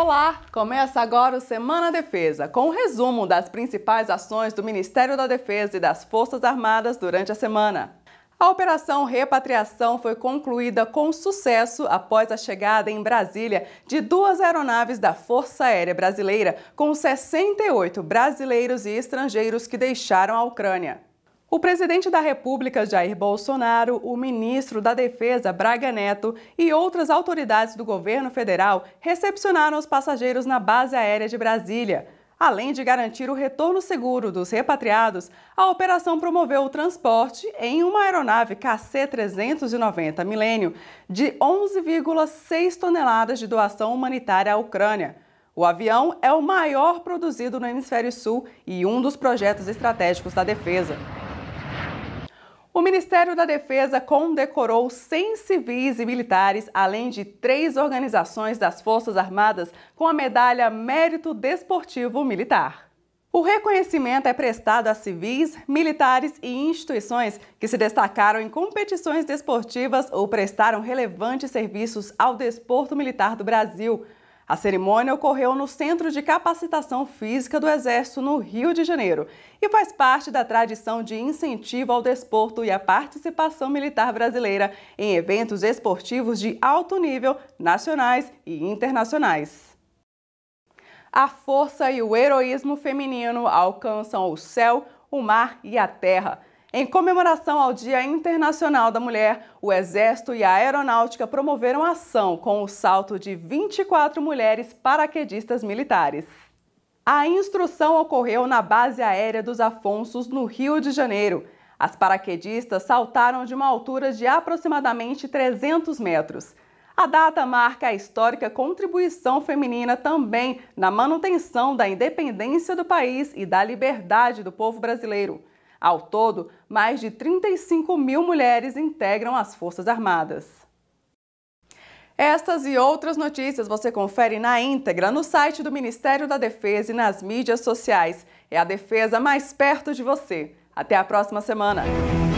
Olá! Começa agora o Semana Defesa, com o um resumo das principais ações do Ministério da Defesa e das Forças Armadas durante a semana. A Operação Repatriação foi concluída com sucesso após a chegada em Brasília de duas aeronaves da Força Aérea Brasileira, com 68 brasileiros e estrangeiros que deixaram a Ucrânia. O presidente da República, Jair Bolsonaro, o ministro da Defesa, Braga Neto, e outras autoridades do governo federal recepcionaram os passageiros na base aérea de Brasília. Além de garantir o retorno seguro dos repatriados, a operação promoveu o transporte em uma aeronave KC-390 Milênio de 11,6 toneladas de doação humanitária à Ucrânia. O avião é o maior produzido no Hemisfério Sul e um dos projetos estratégicos da defesa. O Ministério da Defesa condecorou 100 civis e militares, além de três organizações das Forças Armadas, com a medalha Mérito Desportivo Militar. O reconhecimento é prestado a civis, militares e instituições que se destacaram em competições desportivas ou prestaram relevantes serviços ao desporto militar do Brasil. A cerimônia ocorreu no Centro de Capacitação Física do Exército, no Rio de Janeiro, e faz parte da tradição de incentivo ao desporto e à participação militar brasileira em eventos esportivos de alto nível, nacionais e internacionais. A força e o heroísmo feminino alcançam o céu, o mar e a terra. Em comemoração ao Dia Internacional da Mulher, o Exército e a Aeronáutica promoveram ação com o salto de 24 mulheres paraquedistas militares. A instrução ocorreu na base aérea dos Afonsos, no Rio de Janeiro. As paraquedistas saltaram de uma altura de aproximadamente 300 metros. A data marca a histórica contribuição feminina também na manutenção da independência do país e da liberdade do povo brasileiro. Ao todo, mais de 35 mil mulheres integram as Forças Armadas. Estas e outras notícias você confere na íntegra no site do Ministério da Defesa e nas mídias sociais. É a defesa mais perto de você. Até a próxima semana!